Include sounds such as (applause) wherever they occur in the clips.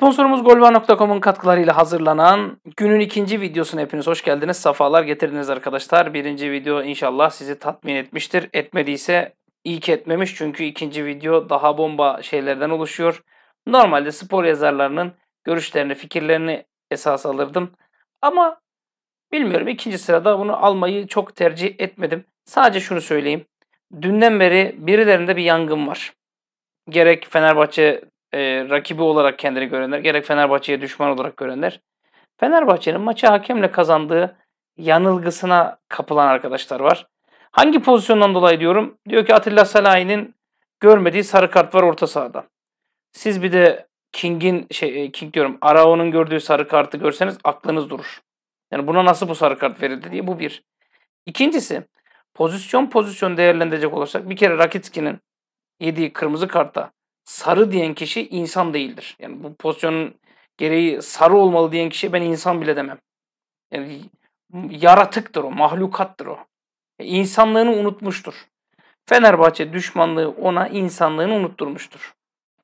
Sponsorumuz golva.com'un katkılarıyla hazırlanan günün ikinci videosuna hepiniz hoş geldiniz. Safalar getirdiniz arkadaşlar. Birinci video inşallah sizi tatmin etmiştir. Etmediyse iyi ki etmemiş çünkü ikinci video daha bomba şeylerden oluşuyor. Normalde spor yazarlarının görüşlerini, fikirlerini esas alırdım. Ama bilmiyorum ikinci sırada bunu almayı çok tercih etmedim. Sadece şunu söyleyeyim. Dünden beri birilerinde bir yangın var. Gerek Fenerbahçe e, rakibi olarak kendini görenler, gerek Fenerbahçe'ye düşman olarak görenler, Fenerbahçe'nin maçı hakemle kazandığı yanılgısına kapılan arkadaşlar var. Hangi pozisyondan dolayı diyorum? Diyor ki Atilla Salahi'nin görmediği sarı kart var orta sahada. Siz bir de King'in şey e, King diyorum Arao'nun gördüğü sarı kartı görseniz aklınız durur. Yani buna nasıl bu sarı kart verildi diye bu bir. İkincisi pozisyon pozisyon değerlendirecek olursak bir kere Rakitski'nin yediği kırmızı kartta sarı diyen kişi insan değildir. Yani bu pozisyonun gereği sarı olmalı diyen kişi ben insan bile demem. Yani yaratıktır o, mahlukattır o. E, insanlığını unutmuştur. Fenerbahçe düşmanlığı ona insanlığını unutturmuştur.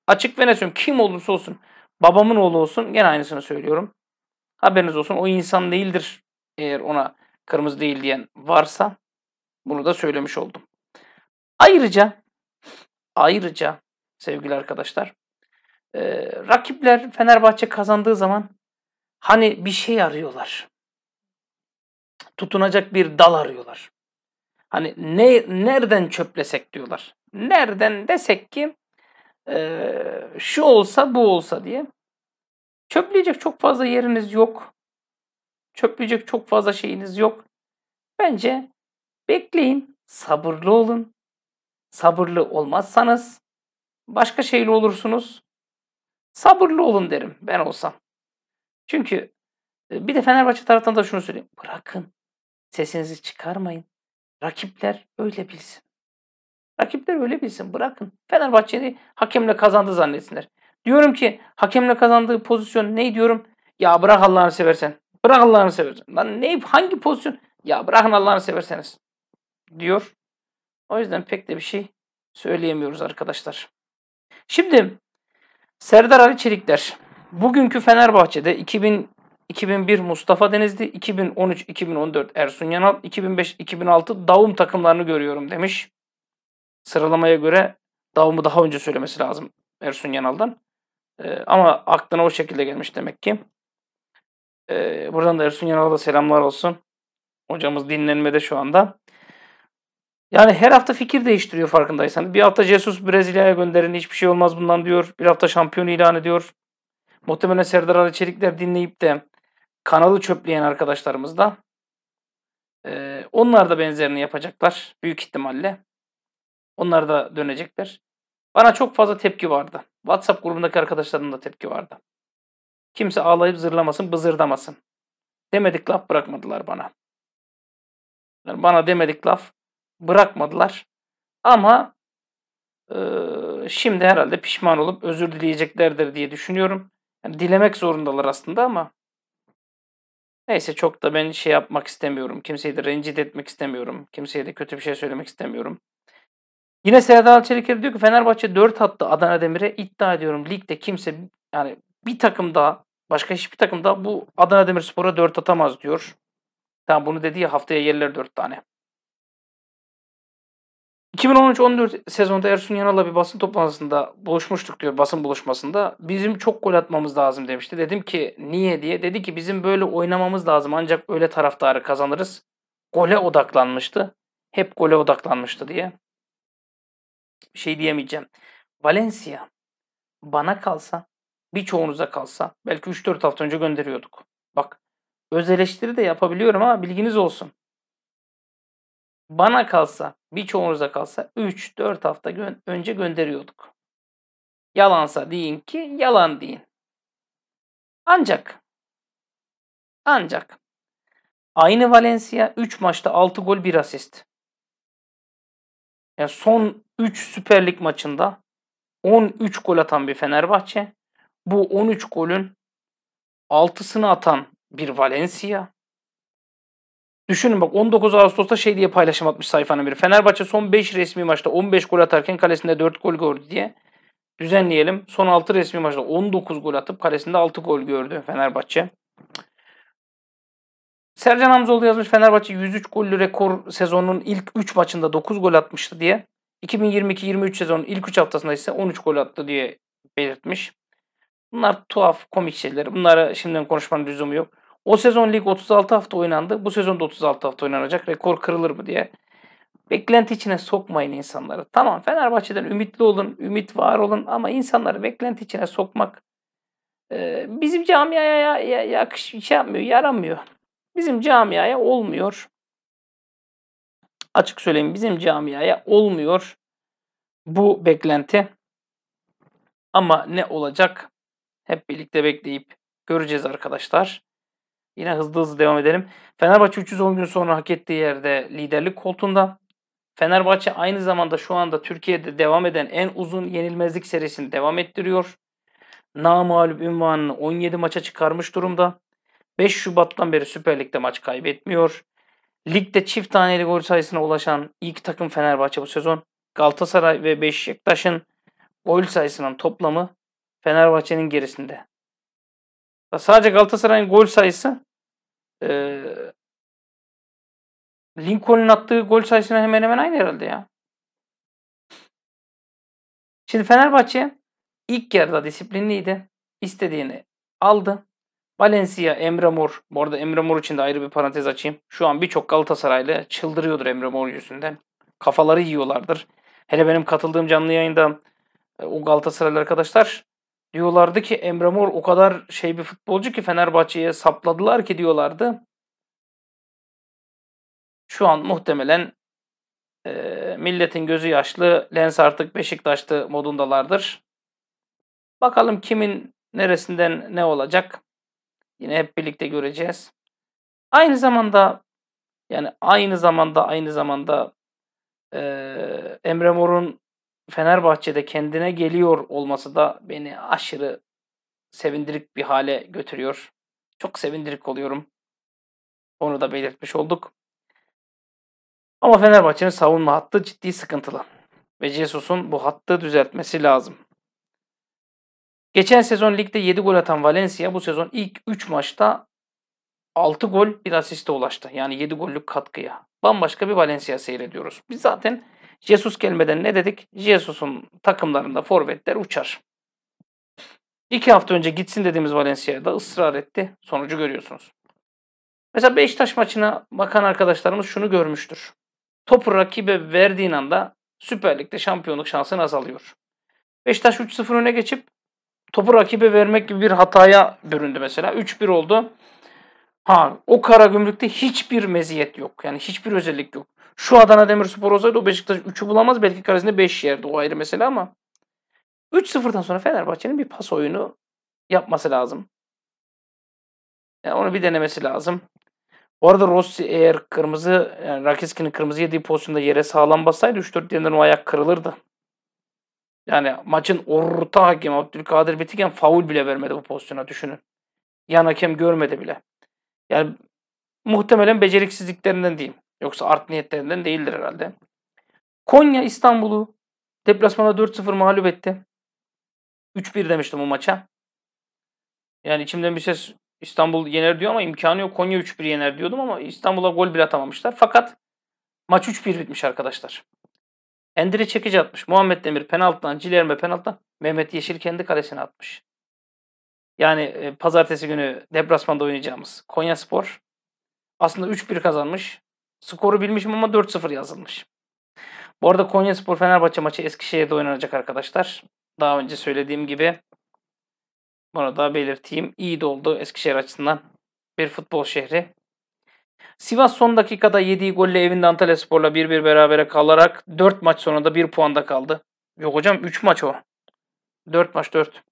Açık ve ne söylüyorum? Kim olursa olsun, babamın oğlu olsun gene aynısını söylüyorum. Haberiniz olsun o insan değildir eğer ona kırmızı değil diyen varsa bunu da söylemiş oldum. Ayrıca ayrıca sevgili arkadaşlar. Ee, rakipler Fenerbahçe kazandığı zaman hani bir şey arıyorlar. Tutunacak bir dal arıyorlar. Hani ne nereden çöplesek diyorlar. Nereden desek ki e, şu olsa bu olsa diye. Çöpleyecek çok fazla yeriniz yok. Çöpleyecek çok fazla şeyiniz yok. Bence bekleyin, sabırlı olun. Sabırlı olmazsanız başka şeyli olursunuz. Sabırlı olun derim ben olsam. Çünkü e, bir de Fenerbahçe tarafından da şunu söyleyeyim. Bırakın. Sesinizi çıkarmayın. Rakipler öyle bilsin. Rakipler öyle bilsin. Bırakın. Fenerbahçe'yi hakemle kazandı zannetsinler. Diyorum ki hakemle kazandığı pozisyon ne diyorum? Ya bırak Allah'ını seversen. Bırak Allah'ını seversen. Lan ne hangi pozisyon? Ya bırakın Allah'ını severseniz. Diyor. O yüzden pek de bir şey söyleyemiyoruz arkadaşlar. Şimdi Serdar Ali Çelikler bugünkü Fenerbahçe'de 2000 2001 Mustafa Denizli, 2013, 2014 Ersun Yanal, 2005, 2006 Davum takımlarını görüyorum demiş. Sıralamaya göre Davum'u daha önce söylemesi lazım Ersun Yanal'dan. Ee, ama aklına o şekilde gelmiş demek ki. Ee, buradan da Ersun Yanal'a da selamlar olsun. Hocamız dinlenmede şu anda. Yani her hafta fikir değiştiriyor farkındaysan. Bir hafta Jesus Brezilya'ya gönderin hiçbir şey olmaz bundan diyor. Bir hafta şampiyon ilan ediyor. Muhtemelen Serdar Ali Çelikler dinleyip de kanalı çöpleyen arkadaşlarımız da ee, onlar da benzerini yapacaklar büyük ihtimalle. Onlar da dönecekler. Bana çok fazla tepki vardı. WhatsApp grubundaki arkadaşlarımın da tepki vardı. Kimse ağlayıp zırlamasın, bızırdamasın. Demedik laf bırakmadılar bana. Yani bana demedik laf bırakmadılar. Ama e, şimdi herhalde pişman olup özür dileyeceklerdir diye düşünüyorum. Yani dilemek zorundalar aslında ama neyse çok da ben şey yapmak istemiyorum. Kimseyi de rencide etmek istemiyorum. Kimseye de kötü bir şey söylemek istemiyorum. Yine Serdar Çelikeri diyor ki Fenerbahçe 4 attı Adana Demir'e. iddia ediyorum ligde kimse yani bir takım daha başka hiçbir takım daha bu Adana Demirspor'a 4 atamaz diyor. Tamam bunu dediği haftaya yerler 4 tane. 2013-14 sezonda Ersun Yanal'la bir basın toplantısında buluşmuştuk diyor basın buluşmasında. Bizim çok gol atmamız lazım demişti. Dedim ki niye diye. Dedi ki bizim böyle oynamamız lazım ancak öyle taraftarı kazanırız. Gole odaklanmıştı. Hep gole odaklanmıştı diye. şey diyemeyeceğim. Valencia bana kalsa birçoğunuza kalsa belki 3-4 hafta önce gönderiyorduk. Bak öz eleştiri de yapabiliyorum ama bilginiz olsun. Bana kalsa, birçoğunuza kalsa 3-4 hafta gö- önce gönderiyorduk. Yalansa deyin ki yalan deyin. Ancak ancak aynı Valencia 3 maçta 6 gol 1 asist. Yani son 3 Süper Lig maçında 13 gol atan bir Fenerbahçe. Bu 13 golün 6'sını atan bir Valencia. Düşünün bak 19 Ağustos'ta şey diye paylaşım atmış sayfanın biri. Fenerbahçe son 5 resmi maçta 15 gol atarken kalesinde 4 gol gördü diye. Düzenleyelim. Son 6 resmi maçta 19 gol atıp kalesinde 6 gol gördü Fenerbahçe. Sercan Hamzoğlu yazmış Fenerbahçe 103 gollü rekor sezonun ilk 3 maçında 9 gol atmıştı diye. 2022-23 sezonun ilk 3 haftasında ise 13 gol attı diye belirtmiş. Bunlar tuhaf komik şeyler. Bunlara şimdiden konuşmanın lüzumu yok. O sezon lig 36 hafta oynandı. Bu sezon da 36 hafta oynanacak. Rekor kırılır mı diye. Beklenti içine sokmayın insanları. Tamam Fenerbahçe'den ümitli olun, ümit var olun ama insanları beklenti içine sokmak e, bizim camiaya ya, ya, yakış, şey yapmıyor, yaramıyor. Bizim camiaya olmuyor. Açık söyleyeyim bizim camiaya olmuyor bu beklenti. Ama ne olacak? Hep birlikte bekleyip göreceğiz arkadaşlar. Yine hızlı hızlı devam edelim. Fenerbahçe 310 gün sonra hak ettiği yerde liderlik koltuğunda. Fenerbahçe aynı zamanda şu anda Türkiye'de devam eden en uzun yenilmezlik serisini devam ettiriyor. Namağlup ünvanını 17 maça çıkarmış durumda. 5 Şubat'tan beri Süper Lig'de maç kaybetmiyor. Ligde çift taneli gol sayısına ulaşan ilk takım Fenerbahçe bu sezon. Galatasaray ve Beşiktaş'ın gol sayısının toplamı Fenerbahçe'nin gerisinde. Sadece Galatasaray'ın gol sayısı ee, Lincoln'un attığı gol sayısına hemen hemen aynı herhalde ya. Şimdi Fenerbahçe ilk yarıda disiplinliydi. İstediğini aldı. Valencia, Emre Mor. Bu arada Emre Mor için de ayrı bir parantez açayım. Şu an birçok Galatasaraylı çıldırıyordur Emre Mor yüzünden. Kafaları yiyorlardır. Hele benim katıldığım canlı yayında e, o Galatasaraylı arkadaşlar diyorlardı ki Emre Mor o kadar şey bir futbolcu ki Fenerbahçe'ye sapladılar ki diyorlardı. Şu an muhtemelen e, milletin gözü yaşlı, Lens artık Beşiktaş'tı modundalardır. Bakalım kimin neresinden ne olacak? Yine hep birlikte göreceğiz. Aynı zamanda yani aynı zamanda aynı zamanda e, Emre Mor'un Fenerbahçe'de kendine geliyor olması da beni aşırı sevindirik bir hale götürüyor. Çok sevindirik oluyorum. Onu da belirtmiş olduk. Ama Fenerbahçe'nin savunma hattı ciddi sıkıntılı. Ve Jesus'un bu hattı düzeltmesi lazım. Geçen sezon ligde 7 gol atan Valencia bu sezon ilk 3 maçta 6 gol bir asiste ulaştı. Yani 7 gollük katkıya. Bambaşka bir Valencia seyrediyoruz. Biz zaten Jesus gelmeden ne dedik? Jesus'un takımlarında forvetler uçar. İki hafta önce gitsin dediğimiz Valencia'da ısrar etti. Sonucu görüyorsunuz. Mesela Beşiktaş maçına bakan arkadaşlarımız şunu görmüştür. Topu rakibe verdiğin anda Süper Lig'de şampiyonluk şansın azalıyor. Beşiktaş 3-0 öne geçip topu rakibe vermek gibi bir hataya büründü mesela. 3-1 oldu. Ha, o kara gümrükte hiçbir meziyet yok. Yani hiçbir özellik yok. Şu Adana Demirspor olsaydı o Beşiktaş 3'ü bulamaz. Belki karesinde 5 yerdi. O ayrı mesele ama 3-0'dan sonra Fenerbahçe'nin bir pas oyunu yapması lazım. Yani onu bir denemesi lazım. Bu arada Rossi eğer kırmızı, yani Rakeskin'in kırmızı yediği pozisyonda yere sağlam bassaydı 3-4 yerinden o ayak kırılırdı. Yani maçın orta hakem Abdülkadir Betiken faul bile vermedi bu pozisyona düşünün. Yan hakem görmedi bile. Yani muhtemelen beceriksizliklerinden diyeyim, Yoksa art niyetlerinden değildir herhalde. Konya İstanbul'u deplasmana 4-0 mağlup etti. 3-1 demiştim bu maça. Yani içimden bir ses İstanbul yener diyor ama imkanı yok. Konya 3-1 yener diyordum ama İstanbul'a gol bile atamamışlar. Fakat maç 3-1 bitmiş arkadaşlar. Endire çekici atmış. Muhammed Demir penaltıdan, Cilerme penaltıdan. Mehmet Yeşil kendi kalesine atmış. Yani e, pazartesi günü deplasmanda oynayacağımız Konya Spor aslında 3-1 kazanmış. Skoru bilmişim ama 4-0 yazılmış. Bu arada Konya Spor Fenerbahçe maçı Eskişehir'de oynanacak arkadaşlar. Daha önce söylediğim gibi bunu da belirteyim. İyi de oldu Eskişehir açısından bir futbol şehri. Sivas son dakikada yediği golle evinde Antalya Spor'la 1-1 berabere kalarak 4 maç sonunda 1 puanda kaldı. Yok hocam 3 maç o. 4 maç 4.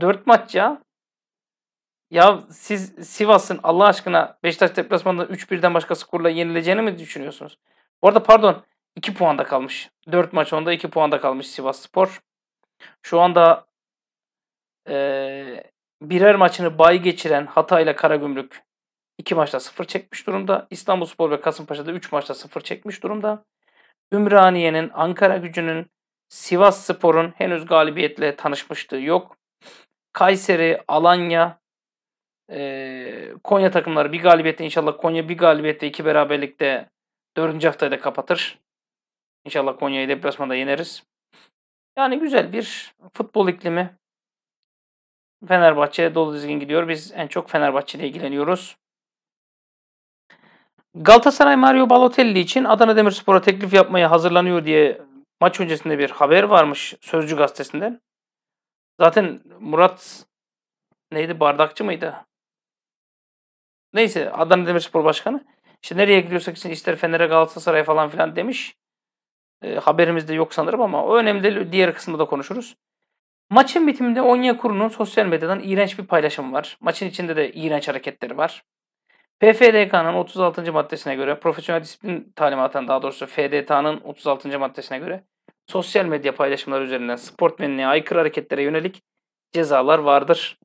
4 maç ya. Ya siz Sivas'ın Allah aşkına Beşiktaş deplasmanında 3-1'den başka skorla yenileceğini mi düşünüyorsunuz? Orada arada pardon 2 puanda kalmış. 4 maç onda 2 puanda kalmış Sivas Spor. Şu anda e, birer maçını bay geçiren Hatay'la Karagümrük 2 maçta 0 çekmiş durumda. İstanbul Spor ve Kasımpaşa'da 3 maçta 0 çekmiş durumda. Ümraniye'nin, Ankara gücünün, Sivas Spor'un henüz galibiyetle tanışmışlığı yok. Kayseri, Alanya, e, Konya takımları bir galibiyette inşallah Konya bir galibiyette iki beraberlikte dördüncü haftayı da kapatır. İnşallah Konya'yı deplasmanda yeneriz. Yani güzel bir futbol iklimi. Fenerbahçe dolu dizgin gidiyor. Biz en çok Fenerbahçe ile ilgileniyoruz. Galatasaray Mario Balotelli için Adana Demirspor'a teklif yapmaya hazırlanıyor diye maç öncesinde bir haber varmış Sözcü gazetesinden. Zaten Murat neydi bardakçı mıydı? Neyse Adana Demirspor Başkanı. İşte nereye gidiyorsak için ister Fener'e Galatasaray'a falan filan demiş. E, ee, haberimizde yok sanırım ama o önemli değil. Diğer kısmında da konuşuruz. Maçın bitiminde Onyekuru'nun sosyal medyadan iğrenç bir paylaşım var. Maçın içinde de iğrenç hareketleri var. PFDK'nın 36. maddesine göre profesyonel disiplin talimatının daha doğrusu FDT'nin 36. maddesine göre sosyal medya paylaşımları üzerinden sportmenliğe aykırı hareketlere yönelik cezalar vardır.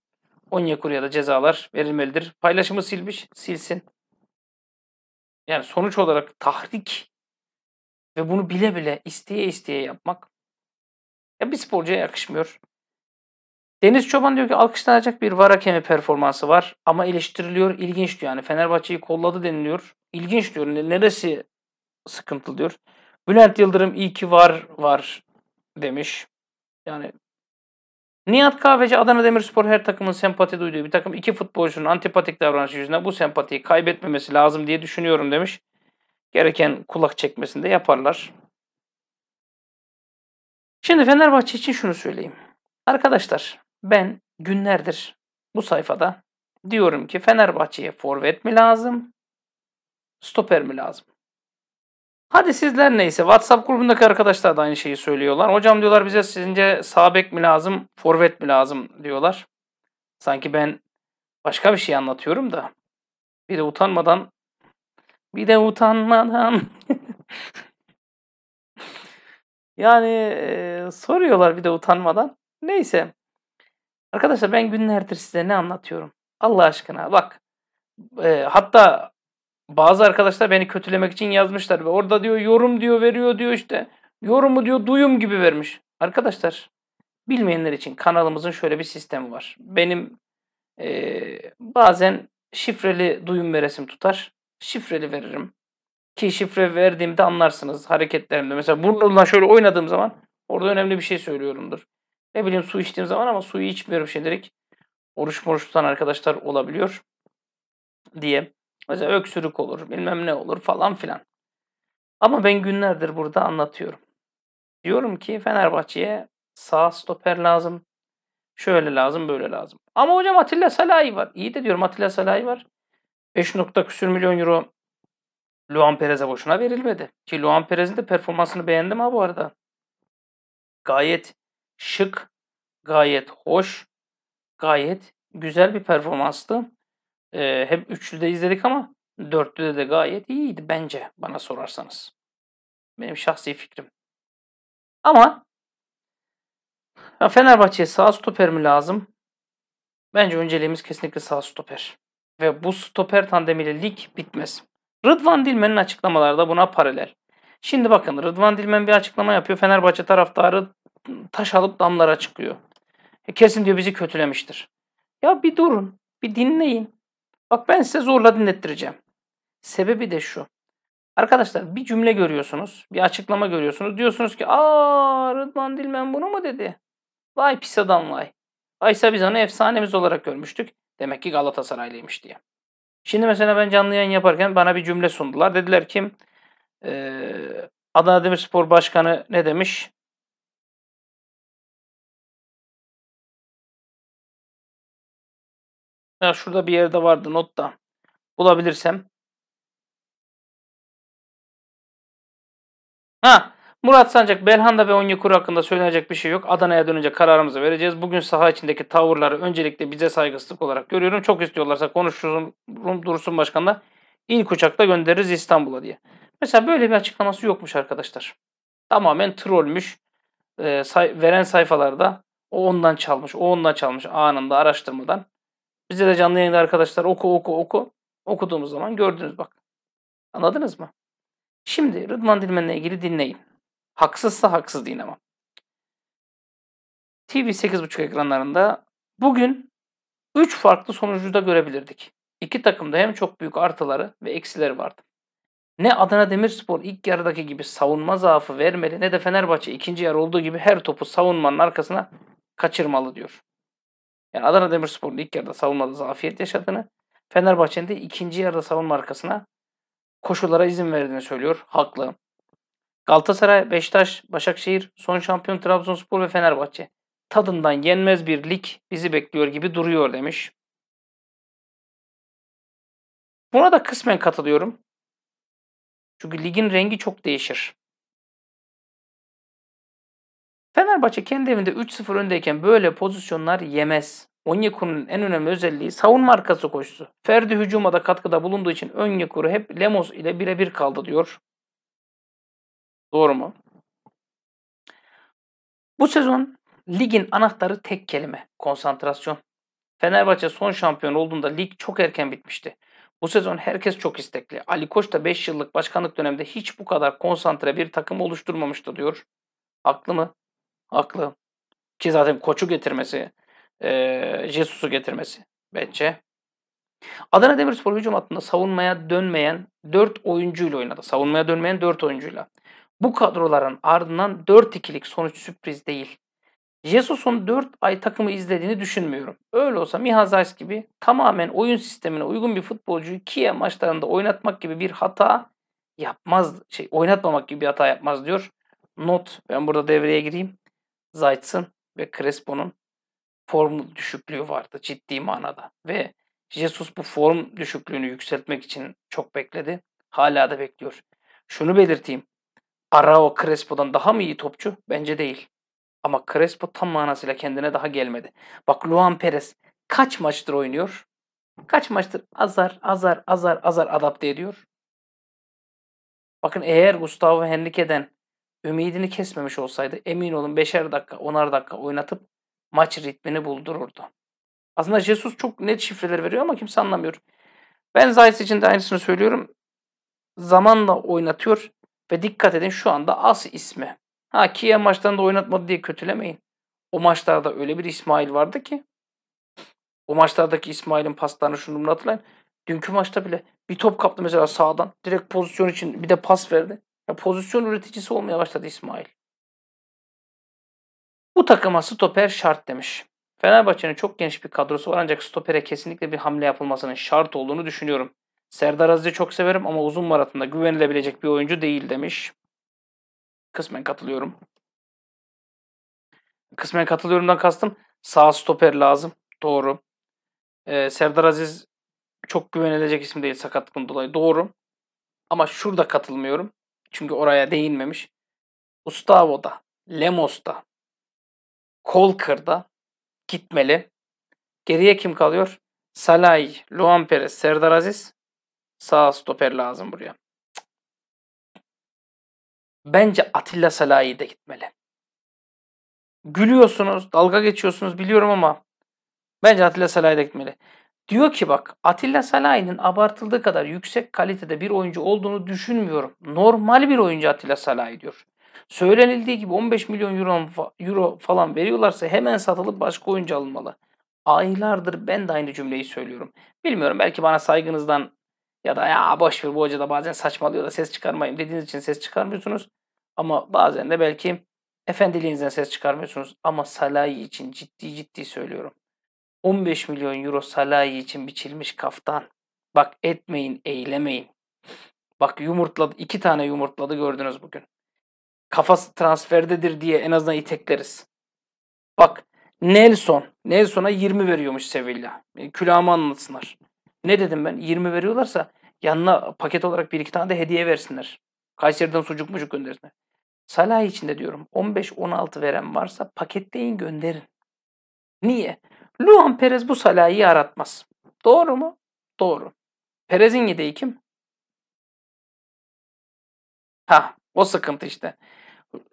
ya da cezalar verilmelidir. Paylaşımı silmiş, silsin. Yani sonuç olarak tahrik ve bunu bile bile isteye isteye yapmak ya bir sporcuya yakışmıyor. Deniz Çoban diyor ki alkışlanacak bir var hakemi performansı var ama eleştiriliyor. İlginç diyor yani Fenerbahçe'yi kolladı deniliyor. İlginç diyor. Neresi sıkıntılı diyor. Bülent Yıldırım iyi ki var var demiş. Yani Nihat Kahveci Adana Demirspor her takımın sempati duyduğu bir takım iki futbolcunun antipatik davranışı yüzünden bu sempatiyi kaybetmemesi lazım diye düşünüyorum demiş. Gereken kulak çekmesini de yaparlar. Şimdi Fenerbahçe için şunu söyleyeyim. Arkadaşlar ben günlerdir bu sayfada diyorum ki Fenerbahçe'ye forvet mi lazım? Stoper mi lazım? Hadi sizler neyse WhatsApp grubundaki arkadaşlar da aynı şeyi söylüyorlar. Hocam diyorlar bize sizince sabek mi lazım, forvet mi lazım diyorlar. Sanki ben başka bir şey anlatıyorum da. Bir de utanmadan bir de utanmadan (laughs) Yani e, soruyorlar bir de utanmadan. Neyse. Arkadaşlar ben günlerdir size ne anlatıyorum? Allah aşkına bak. E, hatta bazı arkadaşlar beni kötülemek için yazmışlar ve orada diyor yorum diyor veriyor diyor işte. Yorumu diyor duyum gibi vermiş. Arkadaşlar bilmeyenler için kanalımızın şöyle bir sistemi var. Benim e, bazen şifreli duyum veresim tutar. Şifreli veririm. Ki şifre verdiğimde anlarsınız hareketlerimde. Mesela burnumla şöyle oynadığım zaman orada önemli bir şey söylüyorumdur. Ne bileyim su içtiğim zaman ama suyu içmiyorum şimdilik. Oruç moruç tutan arkadaşlar olabiliyor diye. Mesela öksürük olur, bilmem ne olur falan filan. Ama ben günlerdir burada anlatıyorum. Diyorum ki Fenerbahçe'ye sağ stoper lazım. Şöyle lazım, böyle lazım. Ama hocam Atilla Salahi var. İyi de diyorum Atilla Salahi var. 5 nokta küsür milyon euro Luan Perez'e boşuna verilmedi. Ki Luan Perez'in de performansını beğendim ha bu arada. Gayet şık, gayet hoş, gayet güzel bir performanstı. E, hem üçlüde izledik ama dörtlüde de gayet iyiydi bence bana sorarsanız. Benim şahsi fikrim. Ama Fenerbahçe'ye sağ stoper mi lazım? Bence önceliğimiz kesinlikle sağ stoper. Ve bu stoper tandemiyle lig bitmez. Rıdvan Dilmen'in da buna paralel. Şimdi bakın Rıdvan Dilmen bir açıklama yapıyor. Fenerbahçe taraftarı taş alıp damlara çıkıyor. E kesin diyor bizi kötülemiştir. Ya bir durun, bir dinleyin. Bak ben size zorla dinlettireceğim. Sebebi de şu. Arkadaşlar bir cümle görüyorsunuz, bir açıklama görüyorsunuz. Diyorsunuz ki aa Rıdvan Dilmen bunu mu dedi? Vay pis adam vay. Aysa biz onu efsanemiz olarak görmüştük. Demek ki Galatasaraylıymış diye. Şimdi mesela ben canlı yayın yaparken bana bir cümle sundular. Dediler ki ee, Adana Demirspor Başkanı ne demiş? Ya şurada bir yerde vardı not da. Bulabilirsem. Ha, Murat Sancak, Belhanda ve Onyekuru hakkında söylenecek bir şey yok. Adana'ya dönünce kararımızı vereceğiz. Bugün saha içindeki tavırları öncelikle bize saygısızlık olarak görüyorum. Çok istiyorlarsa konuşurum Dursun Başkan'la. İlk uçakla göndeririz İstanbul'a diye. Mesela böyle bir açıklaması yokmuş arkadaşlar. Tamamen trollmüş. E, say veren sayfalarda o ondan çalmış, o ondan çalmış anında araştırmadan. Bize de canlı yayında arkadaşlar oku oku oku. Okuduğumuz zaman gördünüz bak. Anladınız mı? Şimdi Rıdvan Dilmen'le ilgili dinleyin. Haksızsa haksız deyin ama. TV 8.5 ekranlarında bugün 3 farklı sonucu da görebilirdik. İki takımda hem çok büyük artıları ve eksileri vardı. Ne Adana Demirspor ilk yarıdaki gibi savunma zaafı vermeli ne de Fenerbahçe ikinci yarı olduğu gibi her topu savunmanın arkasına kaçırmalı diyor. Yani Adana Demirspor'un ilk yarıda savunmada zafiyet yaşadığını, Fenerbahçe'nin de ikinci yarıda savunma arkasına koşullara izin verdiğini söylüyor. Haklı. Galatasaray, Beşiktaş, Başakşehir, son şampiyon Trabzonspor ve Fenerbahçe. Tadından yenmez bir lig bizi bekliyor gibi duruyor demiş. Buna da kısmen katılıyorum. Çünkü ligin rengi çok değişir. Fenerbahçe kendi evinde 3-0 öndeyken böyle pozisyonlar yemez. Onyekuru'nun en önemli özelliği savunma arkası koşusu. Ferdi hücuma da katkıda bulunduğu için Onyekuru hep Lemos ile birebir kaldı diyor. Doğru mu? Bu sezon ligin anahtarı tek kelime. Konsantrasyon. Fenerbahçe son şampiyon olduğunda lig çok erken bitmişti. Bu sezon herkes çok istekli. Ali Koç da 5 yıllık başkanlık döneminde hiç bu kadar konsantre bir takım oluşturmamıştı diyor. Haklı mı? Aklı Ki zaten koçu getirmesi, e, Jesus'u getirmesi bence. Adana Demirspor hücum hattında savunmaya dönmeyen 4 oyuncuyla oynadı. Savunmaya dönmeyen 4 oyuncuyla. Bu kadroların ardından 4-2'lik sonuç sürpriz değil. Jesus'un 4 ay takımı izlediğini düşünmüyorum. Öyle olsa Miha Mihazayz gibi tamamen oyun sistemine uygun bir futbolcuyu Kiye maçlarında oynatmak gibi bir hata yapmaz. Şey, oynatmamak gibi bir hata yapmaz diyor. Not ben burada devreye gireyim. Zayt'sın ve Crespo'nun form düşüklüğü vardı ciddi manada. Ve Jesus bu form düşüklüğünü yükseltmek için çok bekledi. Hala da bekliyor. Şunu belirteyim. Arao Crespo'dan daha mı iyi topçu? Bence değil. Ama Crespo tam manasıyla kendine daha gelmedi. Bak Luan Perez kaç maçtır oynuyor? Kaç maçtır azar azar azar azar adapte ediyor? Bakın eğer Gustavo Henrique'den ümidini kesmemiş olsaydı emin olun 5'er dakika 10'ar dakika oynatıp maç ritmini buldururdu. Aslında Jesus çok net şifreler veriyor ama kimse anlamıyor. Ben Zayis için de aynısını söylüyorum. Zamanla oynatıyor ve dikkat edin şu anda as ismi. Ha Kiye maçtan da oynatmadı diye kötülemeyin. O maçlarda öyle bir İsmail vardı ki. O maçlardaki İsmail'in paslarını şunu hatırlayın. Dünkü maçta bile bir top kaptı mesela sağdan. Direkt pozisyon için bir de pas verdi. Ya pozisyon üreticisi olmaya başladı İsmail. Bu takıma stoper şart demiş. Fenerbahçe'nin çok geniş bir kadrosu var ancak stopere kesinlikle bir hamle yapılmasının şart olduğunu düşünüyorum. Serdar Aziz'i çok severim ama uzun maratonda güvenilebilecek bir oyuncu değil demiş. Kısmen katılıyorum. Kısmen katılıyorumdan kastım sağ stoper lazım. Doğru. Ee, Serdar Aziz çok güvenilecek isim değil sakatlıktan dolayı. Doğru. Ama şurada katılmıyorum. Çünkü oraya değinmemiş. Gustavo'da, Lemos'ta, Kolkır'da gitmeli. Geriye kim kalıyor? Salay, Luan Perez, Serdar Aziz. Sağ stoper lazım buraya. Bence Atilla Salay'ı da gitmeli. Gülüyorsunuz, dalga geçiyorsunuz biliyorum ama bence Atilla Salay'ı da gitmeli. Diyor ki bak Atilla Salahi'nin abartıldığı kadar yüksek kalitede bir oyuncu olduğunu düşünmüyorum. Normal bir oyuncu Atilla Salahi diyor. Söylenildiği gibi 15 milyon euro, euro falan veriyorlarsa hemen satılıp başka oyuncu alınmalı. Aylardır ben de aynı cümleyi söylüyorum. Bilmiyorum belki bana saygınızdan ya da ya boş ver bu hoca da bazen saçmalıyor da ses çıkarmayın dediğiniz için ses çıkarmıyorsunuz. Ama bazen de belki efendiliğinizden ses çıkarmıyorsunuz. Ama Salahi için ciddi ciddi söylüyorum. 15 milyon euro salahi için biçilmiş kaftan. Bak etmeyin, eylemeyin. Bak yumurtladı, iki tane yumurtladı gördünüz bugün. Kafası transferdedir diye en azından itekleriz. Bak Nelson, Nelson'a 20 veriyormuş Sevilla. E, külahımı anlatsınlar. Ne dedim ben? 20 veriyorlarsa yanına paket olarak bir iki tane de hediye versinler. Kayseri'den sucuk mucuk göndersinler. Salah için de diyorum 15-16 veren varsa paketleyin gönderin. Niye? Luan Perez bu Salah'ı yaratmaz. Doğru mu? Doğru. Perez'in yedeği kim? Ha, o sıkıntı işte.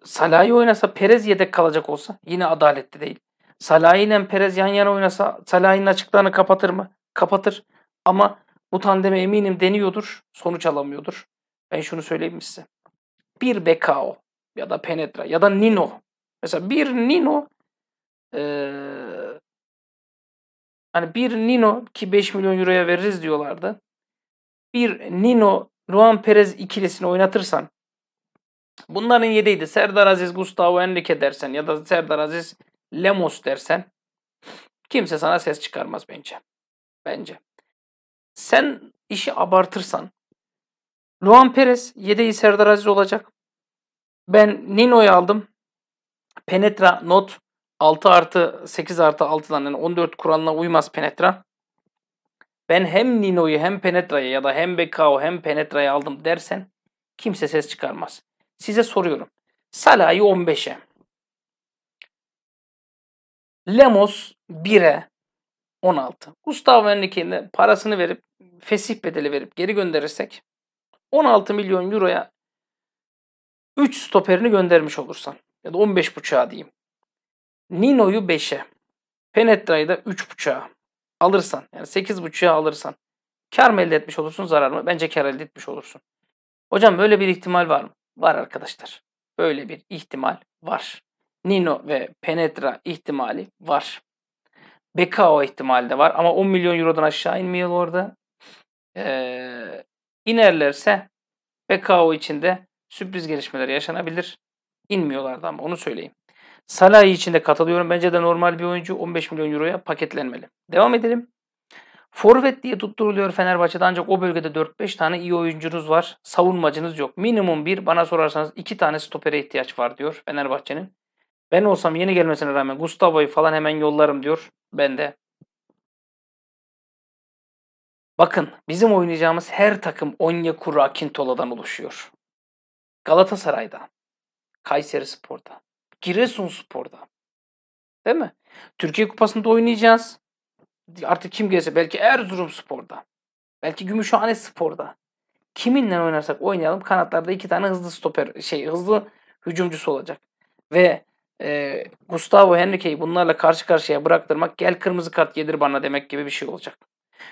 Salah'ı oynasa Perez yedek kalacak olsa yine adaletli değil. Salah ile Perez yan yana oynasa Salah'ın açıklarını kapatır mı? Kapatır. Ama bu tandeme eminim deniyordur. Sonuç alamıyordur. Ben şunu söyleyeyim size. Bir Bekao ya da Penetra ya da Nino. Mesela bir Nino ee, Hani bir Nino ki 5 milyon euroya veririz diyorlardı. Bir Nino Luan Perez ikilisini oynatırsan bunların yediydi. Serdar Aziz Gustavo Enrique dersen ya da Serdar Aziz Lemos dersen kimse sana ses çıkarmaz bence. Bence. Sen işi abartırsan Luan Perez yedeği Serdar Aziz olacak. Ben Nino'yu aldım. Penetra, Not, 6 artı 8 artı 6'dan yani 14 kuralına uymaz Penetra. Ben hem Nino'yu hem Penetra'yı ya da hem Bekao hem Penetra'yı aldım dersen kimse ses çıkarmaz. Size soruyorum. Salah'ı 15'e. Lemos 1'e 16. Gustavo Henrique'nin parasını verip fesih bedeli verip geri gönderirsek 16 milyon euroya 3 stoperini göndermiş olursan ya da 15 buçuğa diyeyim. Nino'yu 5'e, Penetra'yı da 3.5'a alırsan, yani 8.5'a alırsan kar mı elde etmiş olursun, zarar mı? Bence kar elde etmiş olursun. Hocam böyle bir ihtimal var mı? Var arkadaşlar. Böyle bir ihtimal var. Nino ve Penetra ihtimali var. Bekao ihtimali de var ama 10 milyon eurodan aşağı inmiyor orada. Ee, inerlerse Bekao içinde sürpriz gelişmeler yaşanabilir. İnmiyorlardı ama onu söyleyeyim. Salah'ı için de katılıyorum. Bence de normal bir oyuncu 15 milyon euroya paketlenmeli. Devam edelim. Forvet diye tutturuluyor Fenerbahçe'de ancak o bölgede 4-5 tane iyi oyuncunuz var. Savunmacınız yok. Minimum bir bana sorarsanız 2 tane stopere ihtiyaç var diyor Fenerbahçe'nin. Ben olsam yeni gelmesine rağmen Gustavo'yu falan hemen yollarım diyor. Ben de. Bakın bizim oynayacağımız her takım Onyekuru Akintola'dan oluşuyor. Galatasaray'da, Kayseri Spor'da, Giresunspor'da. Değil mi? Türkiye Kupası'nda oynayacağız. Artık kim gelse belki Erzurumspor'da. Belki Gümüşhane Spor'da. Kiminle oynarsak oynayalım kanatlarda iki tane hızlı stoper şey hızlı hücumcusu olacak. Ve e, Gustavo Henrique'yi bunlarla karşı karşıya bıraktırmak gel kırmızı kart yedir bana demek gibi bir şey olacak.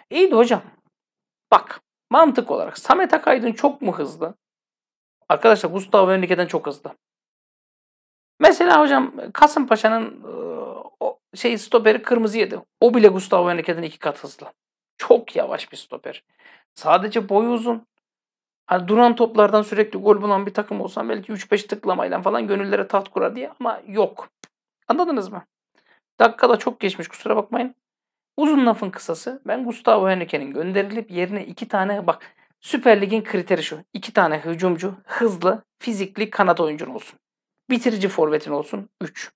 İyi de hocam. Bak mantık olarak Samet Akaydın çok mu hızlı? Arkadaşlar Gustavo Henrique'den çok hızlı. Mesela hocam Kasımpaşa'nın şey stoperi kırmızı yedi. O bile Gustavo Henrique'den iki kat hızlı. Çok yavaş bir stoper. Sadece boyu uzun. Hani duran toplardan sürekli gol bulan bir takım olsam belki 3-5 tıklamayla falan gönüllere taht kurar diye ama yok. Anladınız mı? Dakikada çok geçmiş kusura bakmayın. Uzun lafın kısası ben Gustavo Henrique'nin gönderilip yerine iki tane bak Süper Lig'in kriteri şu. iki tane hücumcu hızlı fizikli kanat oyuncun olsun. Bitirici forvetin olsun 3.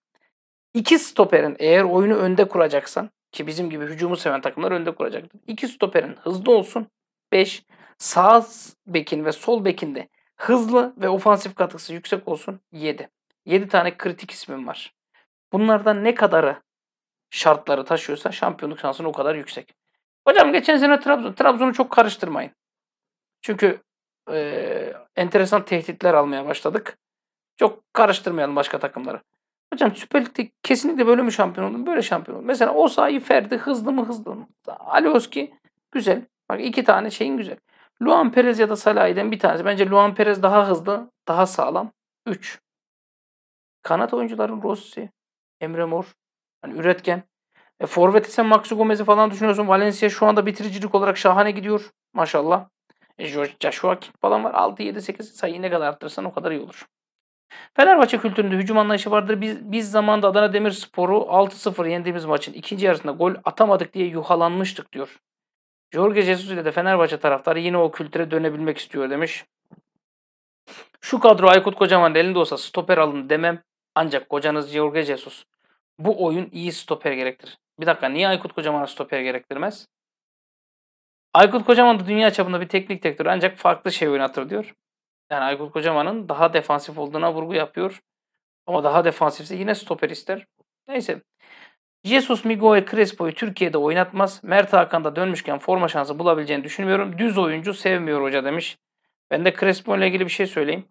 İki stoperin eğer oyunu önde kuracaksan ki bizim gibi hücumu seven takımlar önde kuracaktır. İki stoperin hızlı olsun 5. Sağ bekin ve sol bekinde hızlı ve ofansif katkısı yüksek olsun 7. 7 tane kritik ismim var. Bunlardan ne kadarı şartları taşıyorsa şampiyonluk şansın o kadar yüksek. Hocam geçen sene Trabzon, Trabzon'u çok karıştırmayın. Çünkü e, enteresan tehditler almaya başladık. Çok karıştırmayalım başka takımları. Hocam Süper Lig'de kesinlikle böyle mi şampiyon olur? Böyle şampiyon olur. Mesela o sayı Ferdi hızlı mı hızlı mı? Alioski güzel. Bak iki tane şeyin güzel. Luan Perez ya da Salah'dan bir tanesi. Bence Luan Perez daha hızlı, daha sağlam. 3. Kanat oyuncuların Rossi, Emre Mor, hani üretken. E, Forvet ise Maxi Gomez'i falan düşünüyorsun. Valencia şu anda bitiricilik olarak şahane gidiyor. Maşallah. E, Joshua King falan var. 6, 7, 8 sayıyı ne kadar arttırırsan o kadar iyi olur. Fenerbahçe kültüründe hücum anlayışı vardır. Biz, biz zamanda Adana Demirspor'u 6-0 yendiğimiz maçın ikinci yarısında gol atamadık diye yuhalanmıştık diyor. Jorge Jesus ile de Fenerbahçe taraftarı yine o kültüre dönebilmek istiyor demiş. Şu kadro Aykut Kocaman elinde olsa stoper alın demem. Ancak kocanız Jorge Jesus. Bu oyun iyi stoper gerektir. Bir dakika niye Aykut Kocaman'a stoper gerektirmez? Aykut Kocaman da dünya çapında bir teknik direktör ancak farklı şey oynatır diyor. Yani Aykut Kocaman'ın daha defansif olduğuna vurgu yapıyor. Ama daha defansifse yine stoper ister. Neyse. Jesus Miguel Crespo'yu Türkiye'de oynatmaz. Mert Hakan'da dönmüşken forma şansı bulabileceğini düşünmüyorum. Düz oyuncu sevmiyor hoca demiş. Ben de Crespo ile ilgili bir şey söyleyeyim.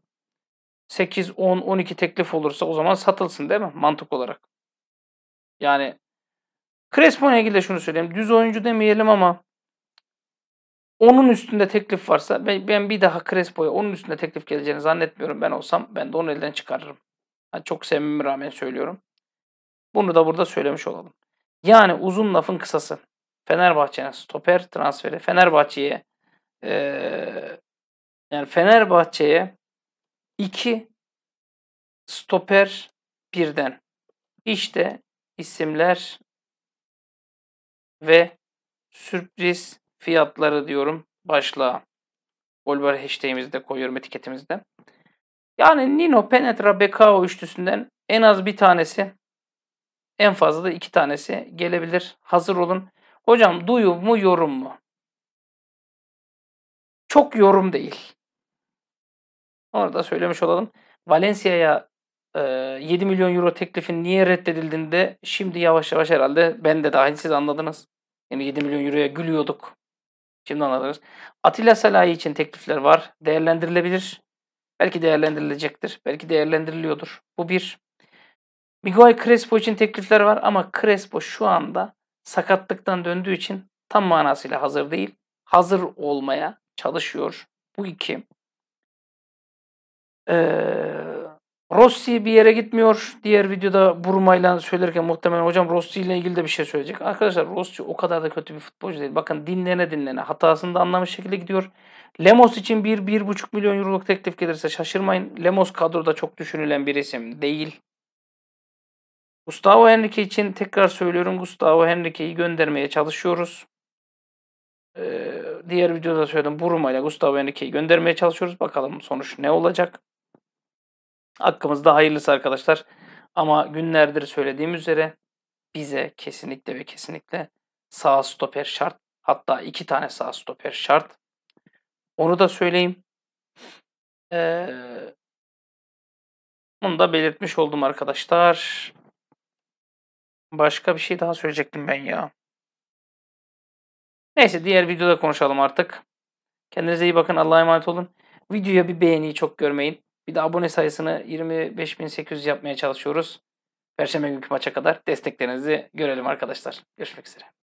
8, 10, 12 teklif olursa o zaman satılsın değil mi? Mantık olarak. Yani Crespo ile ilgili de şunu söyleyeyim. Düz oyuncu demeyelim ama onun üstünde teklif varsa ben, ben bir daha Crespo'ya onun üstünde teklif geleceğini zannetmiyorum. Ben olsam ben de onu elden çıkarırım. Yani çok sevmeme rağmen söylüyorum. Bunu da burada söylemiş olalım. Yani uzun lafın kısası. Fenerbahçe'nin stoper transferi Fenerbahçe'ye e, yani Fenerbahçe'ye iki stoper birden. İşte isimler ve sürpriz fiyatları diyorum başlığa. Bolvar hashtag'imizi de koyuyorum etiketimizde. Yani Nino, Penetra, Bekao üçlüsünden en az bir tanesi en fazla da iki tanesi gelebilir. Hazır olun. Hocam duyu mu yorum mu? Çok yorum değil. Onu da söylemiş olalım. Valencia'ya 7 e, milyon euro teklifin niye reddedildiğinde şimdi yavaş yavaş herhalde ben de dahil siz anladınız. Yani 7 milyon euroya gülüyorduk. Şimdi anlarız. Atilla Salahi için teklifler var. Değerlendirilebilir. Belki değerlendirilecektir. Belki değerlendiriliyordur. Bu bir. Miguel Crespo için teklifler var ama Crespo şu anda sakatlıktan döndüğü için tam manasıyla hazır değil. Hazır olmaya çalışıyor. Bu iki. Ee, Rossi bir yere gitmiyor. Diğer videoda Burma'yla söylerken muhtemelen hocam Rossi ile ilgili de bir şey söyleyecek. Arkadaşlar Rossi o kadar da kötü bir futbolcu değil. Bakın dinlene dinlene hatasını da anlamış şekilde gidiyor. Lemos için 1-1,5 milyon euroluk teklif gelirse şaşırmayın. Lemos kadroda çok düşünülen bir isim değil. Gustavo Henrique için tekrar söylüyorum Gustavo Henrique'yi göndermeye çalışıyoruz. Ee, diğer videoda söyledim Buruma ile Gustavo Henrique'yi göndermeye çalışıyoruz. Bakalım sonuç ne olacak? Hakkımızda hayırlısı arkadaşlar. Ama günlerdir söylediğim üzere bize kesinlikle ve kesinlikle sağ stoper şart. Hatta iki tane sağ stoper şart. Onu da söyleyeyim. Ee, bunu da belirtmiş oldum arkadaşlar. Başka bir şey daha söyleyecektim ben ya. Neyse diğer videoda konuşalım artık. Kendinize iyi bakın. Allah'a emanet olun. Videoya bir beğeni çok görmeyin. Bir de abone sayısını 25.800 yapmaya çalışıyoruz. Perşembe günkü maça kadar desteklerinizi görelim arkadaşlar. Görüşmek üzere.